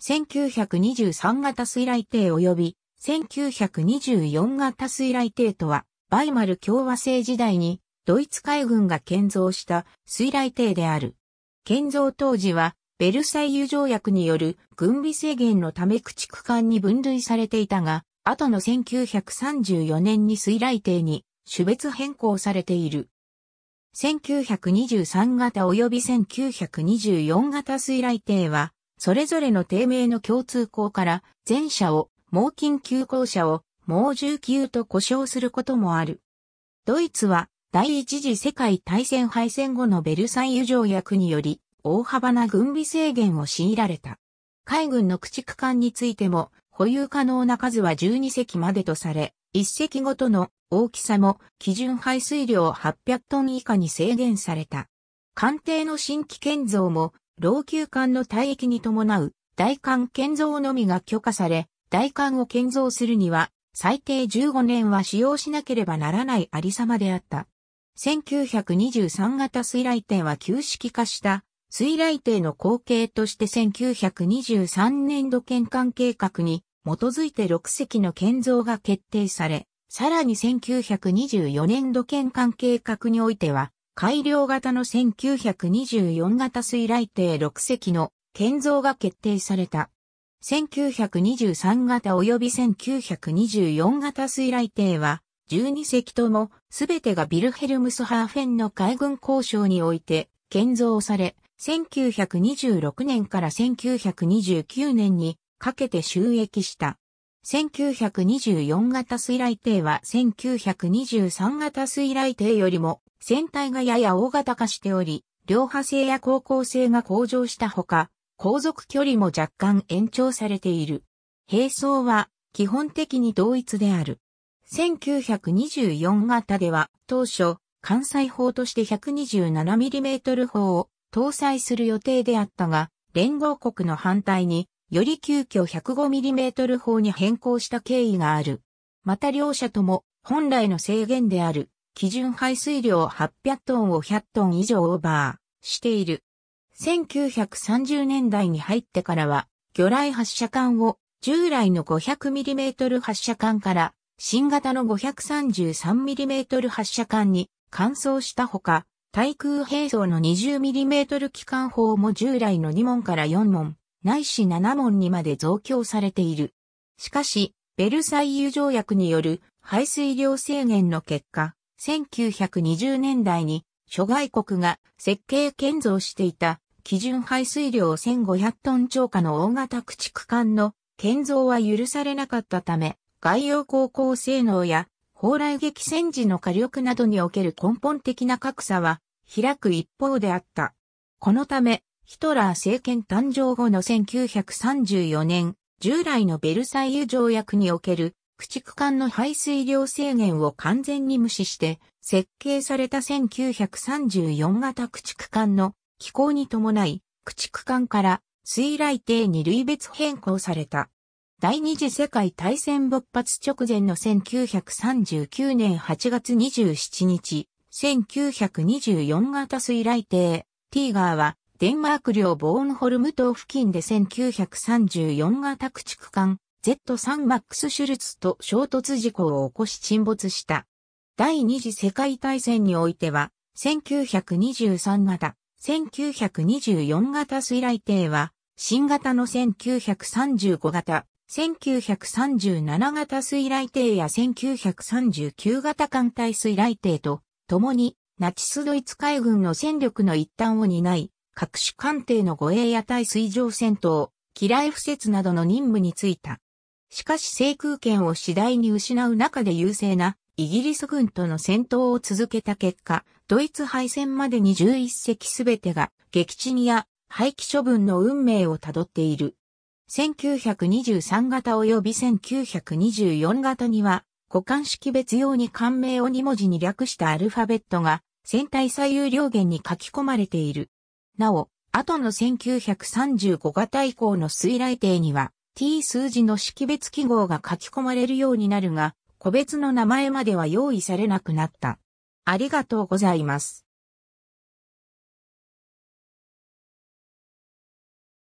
1923型水雷艇及び1924型水雷艇とは、バイマル共和制時代にドイツ海軍が建造した水雷艇である。建造当時は、ベルサイユ条約による軍備制限のため駆逐艦に分類されていたが、後の1934年に水雷艇に種別変更されている。1923型及び1924型水雷艇は、それぞれの低迷の共通項から前者を猛禽急校者を猛獣級と呼称することもある。ドイツは第一次世界大戦敗戦後のベルサイユ条約により大幅な軍備制限を強いられた。海軍の駆逐艦についても保有可能な数は12隻までとされ、1隻ごとの大きさも基準排水量800トン以下に制限された。艦艇の新規建造も老朽管の退役に伴う大管建造のみが許可され、大管を建造するには最低15年は使用しなければならないありさまであった。1923型水雷艇は旧式化した水雷艇の後継として1923年度建管計画に基づいて6隻の建造が決定され、さらに1924年度建管計画においては、改良型の1924型水雷艇6隻の建造が決定された。1923型及び1924型水雷艇は、12隻とも、すべてがビルヘルムスハーフェンの海軍交渉において建造され、1926年から1929年にかけて収益した。1924型水雷艇は1923型水雷艇よりも船体がやや大型化しており、両派性や高校性が向上したほか、航続距離も若干延長されている。並走は基本的に同一である。1924型では当初、関西砲として 127mm 砲を搭載する予定であったが、連合国の反対により急遽 105mm 砲に変更した経緯がある。また両者とも本来の制限である基準排水量800トンを100トン以上オーバーしている。1930年代に入ってからは魚雷発射管を従来の 500mm 発射管から新型の 533mm 発射管に換装したほか、対空兵装の 20mm 機関砲も従来の2門から4門ないし7門にまで増強されている。しかし、ベルサイユ条約による排水量制限の結果、1920年代に諸外国が設計建造していた基準排水量1500トン超過の大型駆逐艦の建造は許されなかったため、外洋航行性能や砲雷撃戦時の火力などにおける根本的な格差は開く一方であった。このため、ヒトラー政権誕生後の1934年、従来のベルサイユ条約における駆逐艦の排水量制限を完全に無視して設計された1934型駆逐艦の機構に伴い駆逐艦から水雷艇に類別変更された。第二次世界大戦勃発直前の1939年8月27日、1924型水雷艇、ティーガーはデンマーク領ボーンホルム島付近で1934型駆逐艦 Z3 マックス・シュルツと衝突事故を起こし沈没した。第二次世界大戦においては、1923型、1924型水雷艇は、新型の1935型、1937型水雷艇や1939型艦隊水雷艇と、共にナチスドイツ海軍の戦力の一端を担い、各種艦艇の護衛や対水上戦闘、機雷不設などの任務に就いた。しかし制空権を次第に失う中で優勢なイギリス軍との戦闘を続けた結果、ドイツ敗戦までに11隻すべてが撃沈や廃棄処分の運命をたどっている。1923型及び1924型には、股間識別用に艦名を2文字に略したアルファベットが、船体左右両元に書き込まれている。なお、後の1935型以降の水来定には t 数字の識別記号が書き込まれるようになるが、個別の名前までは用意されなくなった。ありがとうございます。